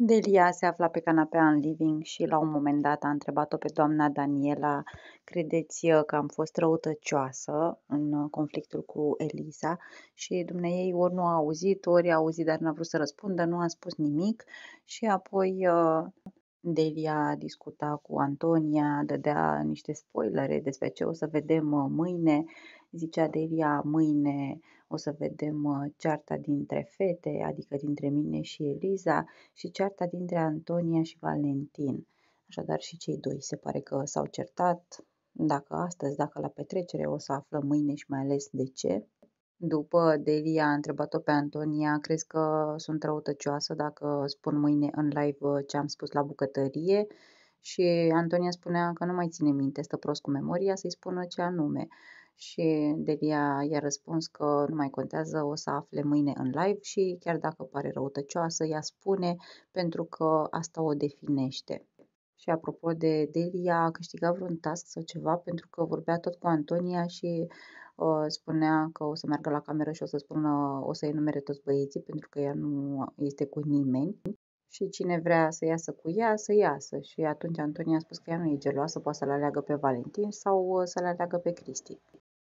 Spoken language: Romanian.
Delia se afla pe canapea în living și la un moment dat a întrebat-o pe doamna Daniela, credeți uh, că am fost răutăcioasă în uh, conflictul cu Elisa și dumneiei ori nu a auzit, ori a auzit dar n-a vrut să răspundă, nu a spus nimic și apoi uh, Delia discuta cu Antonia, dădea niște spoilere despre ce o să vedem uh, mâine. Zicea Delia, mâine o să vedem uh, cearta dintre fete, adică dintre mine și Eliza, și cearta dintre Antonia și Valentin. Așadar și cei doi se pare că s-au certat, dacă astăzi, dacă la petrecere, o să aflăm mâine și mai ales de ce. După Delia a întrebat-o pe Antonia: "Crezi că sunt răutăcioasă dacă spun mâine în live, uh, ce am spus la bucătărie?" Și Antonia spunea că nu mai ține minte, stă prost cu memoria, să-i spună ce anume. Și Delia i-a răspuns că nu mai contează, o să afle mâine în live și chiar dacă pare răutăcioasă, ea spune pentru că asta o definește. Și apropo de Delia, a câștigat vreun task sau ceva pentru că vorbea tot cu Antonia și uh, spunea că o să meargă la cameră și o să spună, o să enumere toți băieții pentru că ea nu este cu nimeni și cine vrea să iasă cu ea, să iasă. Și atunci Antonia a spus că ea nu e geloasă, poate să-l aleagă pe Valentin sau ă, să-l aleagă pe Cristi.